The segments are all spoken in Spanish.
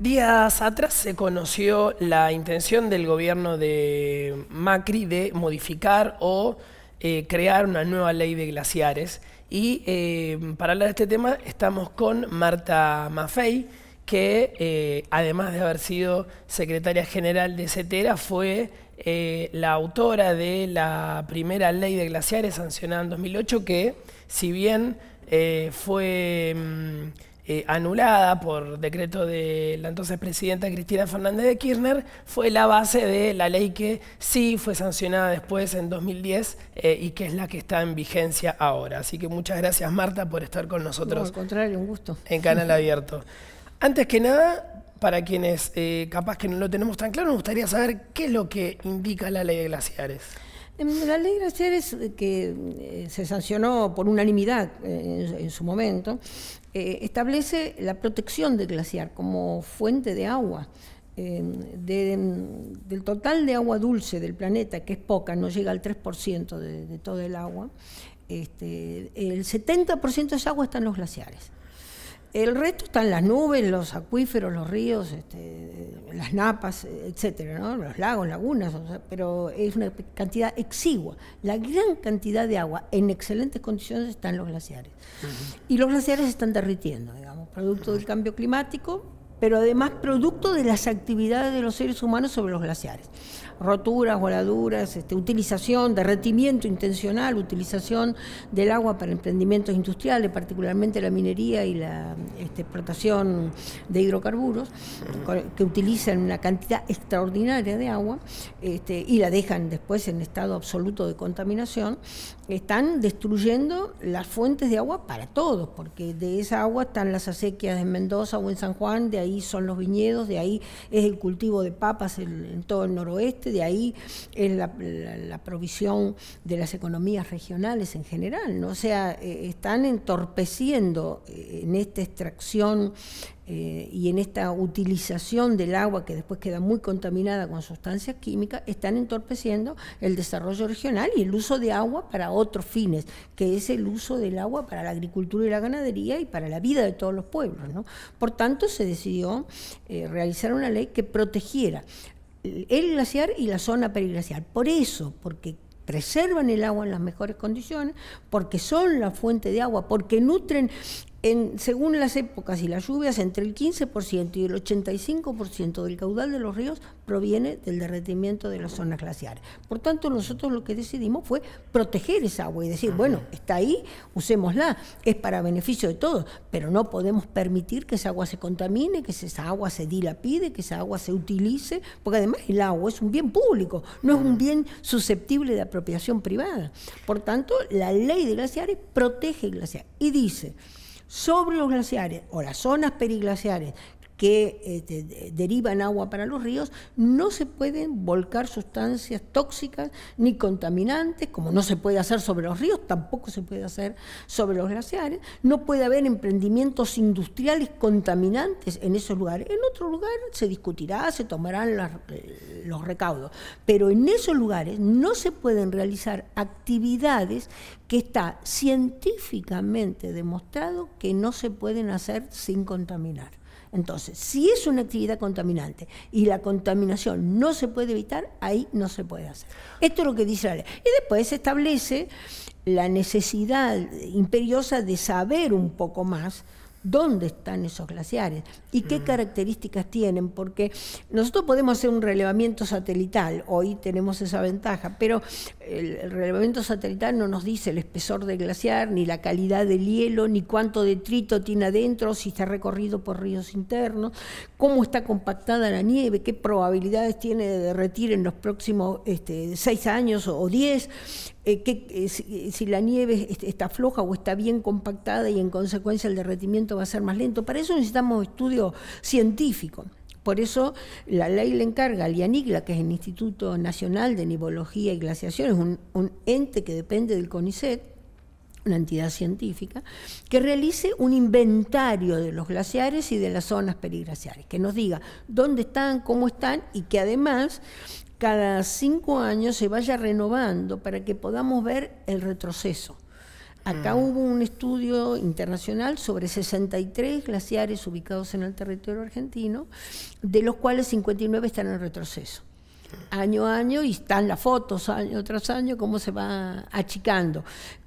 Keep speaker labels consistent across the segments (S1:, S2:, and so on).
S1: Días atrás se conoció la intención del gobierno de Macri de modificar o eh, crear una nueva ley de glaciares. Y eh, para hablar de este tema estamos con Marta Maffei, que eh, además de haber sido secretaria general de CETERA, fue la autora de la primera ley de glaciares sancionada en 2008, que si bien fue... Mm, eh, anulada por decreto de la entonces presidenta Cristina Fernández de Kirchner, fue la base de la ley que sí fue sancionada después en 2010 eh, y que es la que está en vigencia ahora. Así que muchas gracias Marta por estar con nosotros. al contrario, un gusto. En Canal Abierto. Antes que nada, para quienes eh, capaz que no lo tenemos tan claro, nos gustaría saber qué es lo que indica la ley de glaciares.
S2: Em, la ley de glaciares que se sancionó por unanimidad en, su momento, eh, establece la protección del glaciar como fuente de agua. Eh, del total de agua dulce del planeta, que es poca, no llega al 3% de, de todo el agua, este, el 70% de esa agua está en los glaciares. El resto está en las nubes, los acuíferos, los ríos, este, las napas, etcétera, los lagos, lagunas, pero es una cantidad exigua. La gran cantidad de agua en excelentes condiciones está en los glaciares. Y los glaciares se están derritiendo, digamos, producto del cambio climático, pero además producto de las actividades de los seres humanos sobre los glaciares. Roturas, voladuras, este, utilización, derretimiento intencional, utilización del agua para emprendimientos industriales, particularmente la minería y la este, explotación de hidrocarburos, que utilizan una cantidad extraordinaria de agua este, y la dejan después en estado absoluto de contaminación están destruyendo las fuentes de agua para todos, porque de esa agua están las acequias en Mendoza o en San Juan, de ahí son los viñedos, de ahí es el cultivo de papas en, todo el noroeste, de ahí es la, provisión de las economías regionales en general. ¿no? O sea, eh, están entorpeciendo eh, en esta extracción eh, y en esta utilización del agua que después queda muy contaminada con sustancias químicas, están entorpeciendo el desarrollo regional y el uso de agua para otros fines, que es el uso del agua para la agricultura y la ganadería y para la vida de todos los pueblos. Por tanto, se decidió eh, realizar una ley que protegiera el glaciar y la zona periglacial. Por eso, porque preservan el agua en las mejores condiciones, porque son la fuente de agua, porque nutren según las épocas y las lluvias, entre el 15% y el 85% del caudal de los ríos proviene del derretimiento de las zonas glaciares. Por tanto, nosotros lo que decidimos fue proteger esa agua y decir, bueno, está ahí, usémosla, es para beneficio de todos, pero no podemos permitir que esa agua se contamine, que esa agua se dilapide, que esa agua se utilice, porque además el agua es un bien público, no es un bien susceptible de apropiación privada. Por tanto, la ley de glaciares protege el glaciar y dice, sobre los glaciares o las zonas periglaciares que este, derivan agua para los ríos, no se pueden volcar sustancias tóxicas ni contaminantes, como no se puede hacer sobre los ríos, tampoco se puede hacer sobre los glaciares, no puede haber emprendimientos industriales contaminantes en esos lugares. En otro lugar se discutirá, se tomarán las, eh, los recaudos. Pero en esos lugares no se pueden realizar actividades que está científicamente demostrado que no se pueden hacer sin contaminar. Entonces, si es una actividad contaminante y la contaminación no se puede evitar, ahí no se puede hacer. Esto es lo que dice la ley. Y después se establece la necesidad imperiosa de saber un poco más dónde están esos glaciares y qué mm. características tienen, porque nosotros podemos hacer un relevamiento satelital, hoy tenemos esa ventaja, pero el relevamiento satelital no nos dice el espesor del glaciar, ni la calidad del hielo, ni cuánto detrito tiene adentro, si está recorrido por ríos internos, cómo está compactada la nieve, qué probabilidades tiene de derretir en los próximos este, seis años o diez. Eh, que, eh, eh, si, la nieve está floja o está bien compactada y en consecuencia el derretimiento va a ser más lento. Para eso necesitamos estudio científico. Por eso la ley le encarga al IANIGLA, que es el Instituto Nacional de Nibología y Glaciación, es un ente que depende del CONICET, una entidad científica, que realice un inventario de los glaciares y de las zonas periglaciares, que nos diga dónde están, cómo están y que además cada cinco años se vaya renovando para que podamos ver el retroceso. Acá mm. hubo un estudio internacional sobre 63 glaciares ubicados en el territorio argentino, de los cuales 59 están en retroceso. Año a año, y están las fotos año tras año, cómo se va achicando,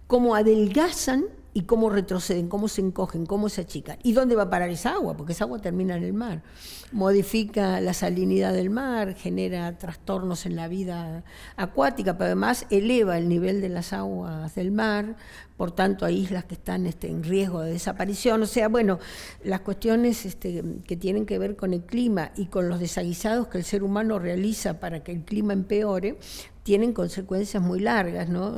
S2: cómo adelgazan y cómo retroceden, cómo se encogen, cómo se achican. ¿Y dónde va a parar esa agua? Porque esa agua termina en el mar. Modifica la salinidad del mar, genera trastornos en la vida acuática, pero además eleva el nivel de las aguas del mar, por tanto hay islas que están este, en riesgo de desaparición. O sea, bueno, las cuestiones este, que tienen que ver con el clima y con los desaguisados que el ser humano realiza para que el clima empeore, tienen consecuencias muy largas, ¿no?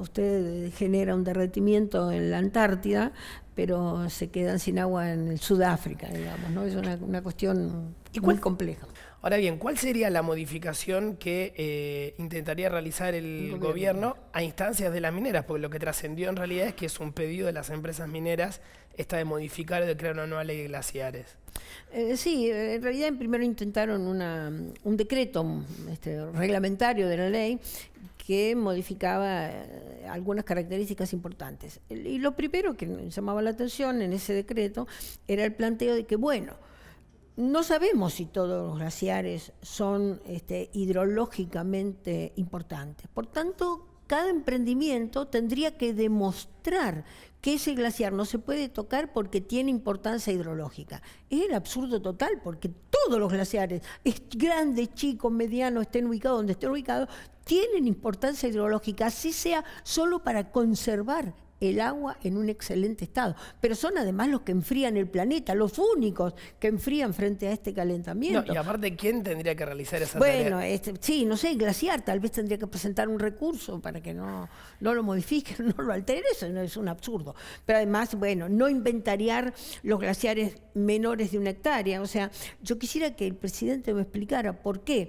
S2: usted genera un derretimiento en la Antártida, pero se quedan sin agua en el Sudáfrica, digamos, ¿no? Es una, cuestión igual compleja.
S1: Ahora bien, ¿cuál sería la modificación que eh, intentaría realizar el, gobierno. a instancias de las mineras? Porque lo que trascendió en realidad es que es un pedido de las empresas mineras esta de modificar, o de crear una nueva ley de glaciares.
S2: Eh, sí, eh, en realidad primero intentaron un decreto este, reglamentario de la ley que modificaba eh, algunas características importantes. Y lo primero que llamaba la atención en ese decreto era el planteo de que, bueno, no sabemos si todos los glaciares son este, hidrológicamente importantes. Por tanto, cada emprendimiento tendría que demostrar que ese glaciar no se puede tocar porque tiene importancia hidrológica. Es el absurdo total, porque todos los glaciares, grandes, chicos, medianos, estén ubicados donde estén ubicados, tienen importancia hidrológica, así sea solo para conservar el agua en un excelente estado. Pero son además los que enfrían el planeta, los únicos que enfrían frente a este calentamiento. y
S1: aparte, ¿quién tendría que realizar esa bueno, Este,
S2: sí, no sé, glaciar, tal vez tendría que presentar un recurso para que no, no lo modifiquen, no lo alteren, eso es un absurdo. Pero además, bueno, no inventariar los glaciares menores de una hectárea. O sea, yo quisiera que el presidente me explicara por qué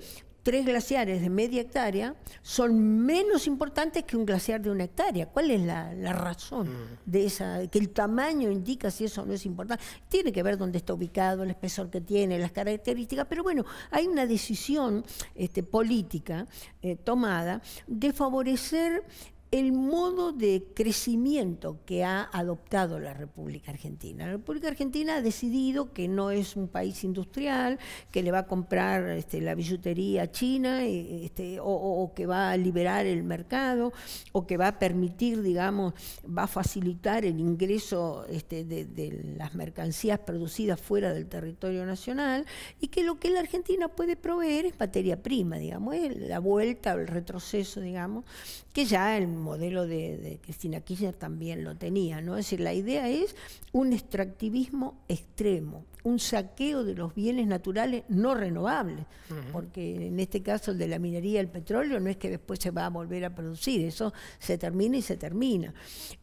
S2: tres glaciares de media hectárea son menos importantes que un glaciar de una hectárea. ¿Cuál es la, razón mm. de esa? Que el tamaño indica si eso no es importante. Tiene que ver dónde está ubicado, el espesor que tiene, las características, pero bueno, hay una decisión este, política eh, tomada de favorecer el modo de crecimiento que ha adoptado la República Argentina. La República Argentina ha decidido que no es un país industrial, que le va a comprar este, la billutería China eh, este, o, que va a liberar el mercado o que va a permitir, digamos, va a facilitar el ingreso este, de, las mercancías producidas fuera del territorio nacional y que lo que la Argentina puede proveer es materia prima, digamos, la vuelta o el retroceso, digamos, que ya el modelo de, Cristina Kirchner también lo tenía, ¿no? Es decir, la idea es un extractivismo extremo, un saqueo de los bienes naturales no renovables, porque en este caso el de la minería, el petróleo, no es que después se va a volver a producir, eso se termina y se termina.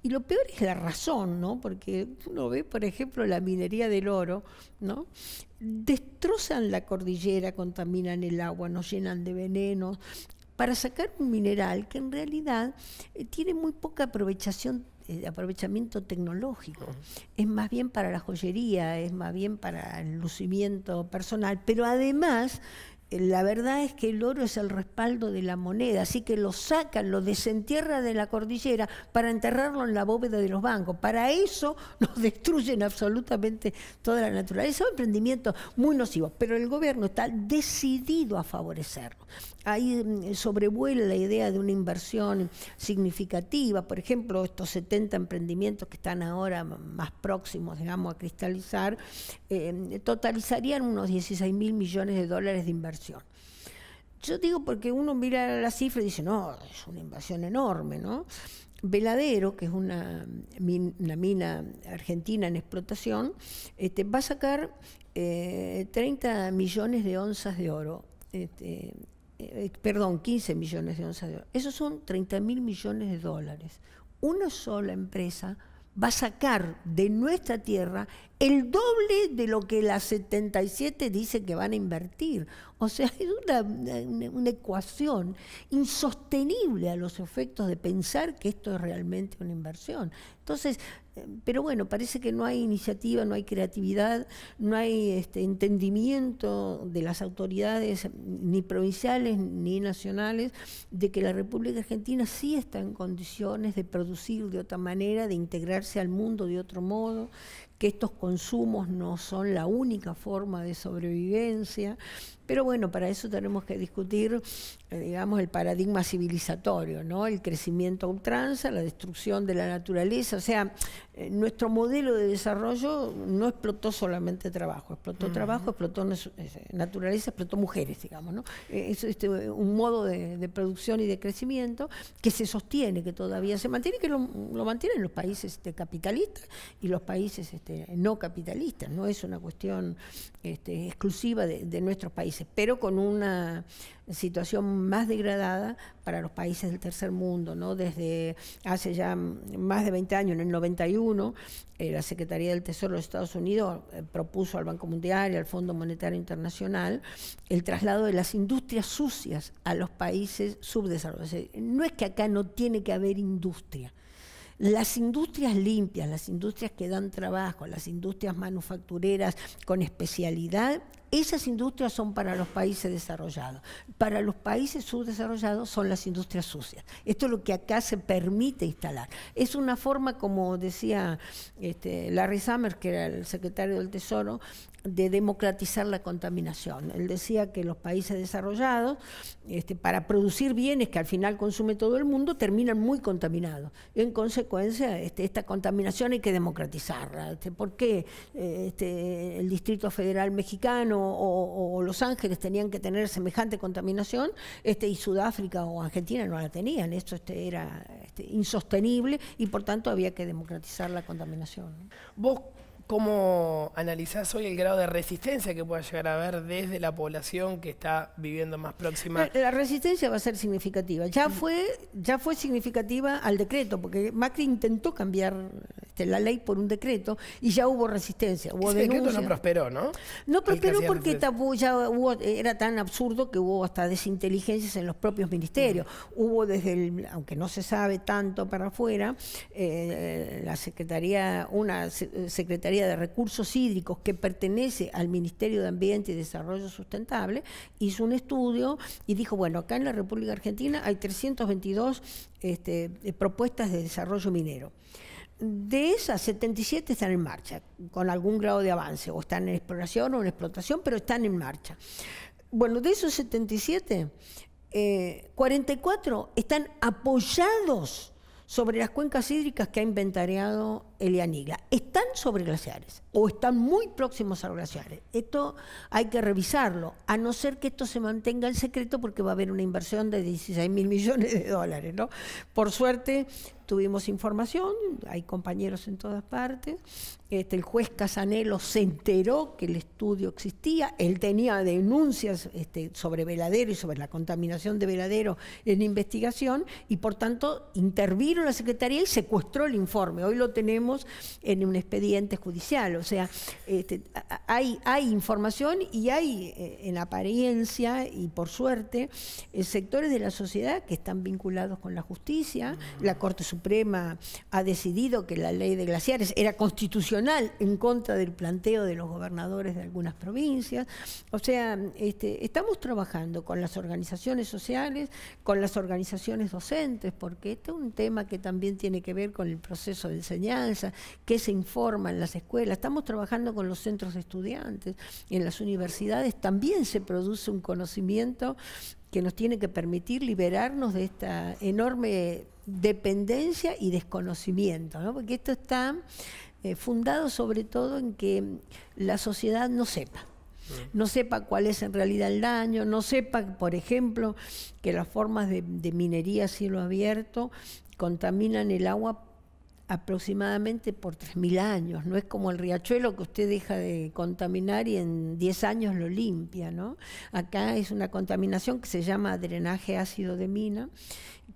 S2: Y lo peor es la razón, ¿no? Porque uno ve, por ejemplo, la minería del oro, ¿no? Destrozan la cordillera, contaminan el agua, nos llenan de venenos, para sacar un mineral que en realidad eh, tiene muy poca aprovechación eh, aprovechamiento tecnológico. Es más bien para la joyería, es más bien para el lucimiento personal, pero además la verdad es que el oro es el respaldo de la moneda, así que lo sacan, lo desentierran de la cordillera para enterrarlo en la bóveda de los bancos. Para eso nos destruyen absolutamente toda la naturaleza. son emprendimientos muy nocivos, pero el gobierno está decidido a favorecerlo. Ahí mm, sobrevuela la idea de una inversión significativa, por ejemplo, estos 70 emprendimientos que están ahora más próximos, digamos, a cristalizar, eh, totalizarían unos 16 mil millones de dólares de inversión yo digo porque uno mira la cifra y dice, no, es una invasión enorme, ¿no? Veladero, que es una, mina argentina en explotación, este, va a sacar 30 eh, millones de onzas de oro, este, eh, eh, perdón, 15 millones de onzas de oro. Esos son 30 mil millones de dólares. Una sola empresa va a sacar de nuestra tierra el doble de lo que las 77 dice que van a invertir. O sea, es una, una, ecuación insostenible a los efectos de pensar que esto es realmente una inversión. Entonces, eh, pero bueno, parece que no hay iniciativa, no hay creatividad, no hay este, entendimiento de las autoridades ni provinciales ni nacionales de que la República Argentina sí está en condiciones de producir de otra manera, de integrarse al mundo de otro modo, que estos consumos no son la única forma de sobrevivencia, pero bueno, para eso tenemos que discutir, eh, digamos, el paradigma civilizatorio, ¿no? El crecimiento a ultranza, la destrucción de la naturaleza, o sea, eh, nuestro modelo de desarrollo no explotó solamente trabajo, explotó trabajo, explotó eh, naturaleza, explotó mujeres, digamos, ¿no? Eh, es este, un modo de, producción y de crecimiento que se sostiene, que todavía se mantiene, que lo, mantienen los países este, capitalistas y los países este, no capitalistas, no es una cuestión exclusiva de nuestros países, pero con una situación más degradada para los países del tercer mundo. ¿no? Desde hace ya más de 20 años, en el 91, eh, la Secretaría del Tesoro de Estados Unidos eh, propuso al Banco Mundial y al Fondo Monetario Internacional el traslado de las industrias sucias a los países subdesarrollados. No es que acá no tiene que haber industria. Las industrias limpias, las industrias que dan trabajo, las industrias manufactureras con especialidad, esas industrias son para los países desarrollados. Para los países subdesarrollados son las industrias sucias. Esto es lo que acá se permite instalar. Es una forma, como decía este, Larry Summers, que era el secretario del Tesoro, de democratizar la contaminación. Él decía que los países desarrollados, este, para producir bienes que al final consume todo el mundo, terminan muy contaminados. en consecuencia, este, esta contaminación hay que democratizarla. Este, ¿Por qué eh, este, el Distrito Federal Mexicano o, Los Ángeles tenían que tener semejante contaminación este, y Sudáfrica o Argentina no la tenían? Esto era insostenible y por tanto había que democratizar la contaminación. ¿Vos ¿Cómo
S1: analizás hoy el grado de resistencia que pueda llegar a haber desde la población que está viviendo más próxima? La,
S2: resistencia va a ser significativa. Ya mm. fue, ya fue significativa al decreto, porque Macri intentó cambiar la ley por un decreto y ya hubo resistencia. Hubo Ese decreto no
S1: prosperó, ¿no?
S2: No prosperó porque era tan absurdo que hubo hasta desinteligencias en los propios ministerios. Hubo desde el, aunque no se sabe tanto para afuera, eh, la Secretaría, una eh, Secretaría de Recursos Hídricos que pertenece al Ministerio de Ambiente y Desarrollo Sustentable, hizo un estudio y dijo, bueno, acá en la República Argentina hay 322 este, eh, propuestas de desarrollo minero. De esas, 77 están en marcha, con algún grado de avance, o están en exploración o en explotación, pero están en marcha. Bueno, de esos 77, 44 eh, están apoyados sobre las cuencas hídricas que ha inventariado Elianigla, están sobre glaciares o están muy próximos a los glaciares. Esto hay que revisarlo, a no ser que esto se mantenga en secreto porque va a haber una inversión de 16 mil millones de dólares. ¿no? Por suerte tuvimos información, hay compañeros en todas partes, este, el juez Casanelo se enteró que el estudio existía, él tenía denuncias este, sobre veladero y sobre la contaminación de veladero en investigación y por tanto intervino la Secretaría y secuestró el informe. Hoy lo tenemos en un expediente judicial. O sea, este, hay, información y hay eh, en apariencia, y por suerte, eh, sectores de la sociedad que están vinculados con la justicia. La Corte Suprema ha decidido que la ley de glaciares era constitucional en contra del planteo de los gobernadores de algunas provincias. O sea, este, estamos trabajando con las organizaciones sociales, con las organizaciones docentes, porque este es un tema que también tiene que ver con el proceso de enseñanza que se informa en las escuelas. Estamos trabajando con los centros de estudiantes, en las universidades también se produce un conocimiento que nos tiene que permitir liberarnos de esta enorme dependencia y desconocimiento, ¿no? porque esto está eh, fundado sobre todo en que la sociedad no sepa no sepa cuál es en realidad el daño, no sepa, por ejemplo, que las formas de, minería a cielo abierto contaminan el agua aproximadamente por 3.000 años, no es como el riachuelo que usted deja de contaminar y en 10 años lo limpia, ¿no? Acá es una contaminación que se llama drenaje ácido de mina,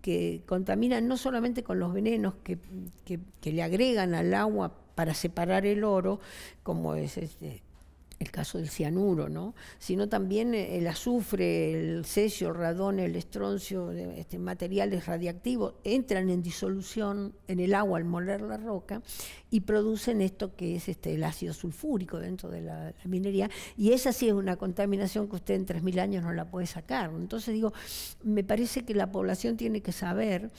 S2: que contamina no solamente con los venenos que, que le agregan al agua para separar el oro, como es este, el caso del cianuro, ¿no? sino también eh, el azufre, el cesio, el radón, el estroncio, este, materiales radiactivos, entran en disolución en el agua al moler la roca y producen esto que es este, el ácido sulfúrico dentro de la, la minería, y esa sí es una contaminación que usted en 3.000 años no la puede sacar. Entonces digo, me parece que la población tiene que saber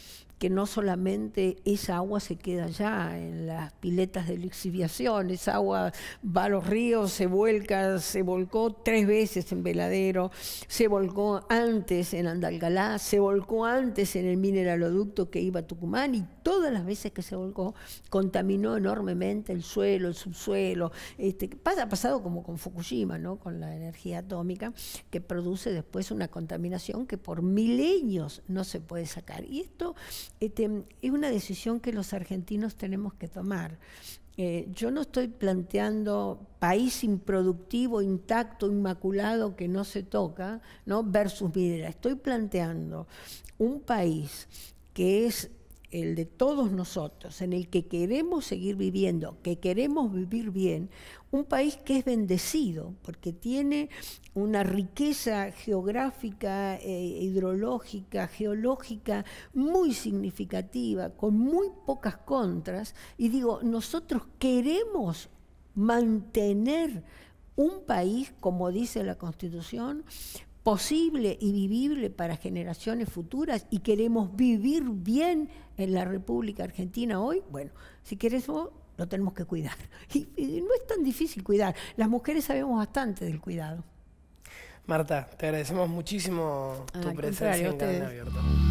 S2: que no solamente esa agua se queda allá en las piletas de lixiviación, esa agua va a los ríos, se vuelca, se volcó tres veces en Veladero, se volcó antes en Andalgalá, se volcó antes en el mineraloducto que iba a Tucumán y todas las veces que se volcó contaminó enormemente el suelo, el subsuelo. Este, pasa, pasado como con Fukushima, ¿no? con la energía atómica, que produce después una contaminación que por milenios no se puede sacar. Y esto este, es una decisión que los argentinos tenemos que tomar. Eh, yo no estoy planteando país improductivo, intacto, inmaculado, que no se toca, ¿no? versus vida, Estoy planteando un país que es el de todos nosotros, en el que queremos seguir viviendo, que queremos vivir bien, un país que es bendecido, porque tiene una riqueza geográfica, eh, hidrológica, geológica muy significativa, con muy pocas contras, y digo, nosotros queremos mantener un país, como dice la Constitución, posible y vivible para generaciones futuras y queremos vivir bien en la República Argentina hoy, bueno, si queremos lo tenemos que cuidar. Y, no es tan difícil cuidar. Las mujeres sabemos bastante del cuidado.
S1: Marta, te agradecemos muchísimo tu presencia en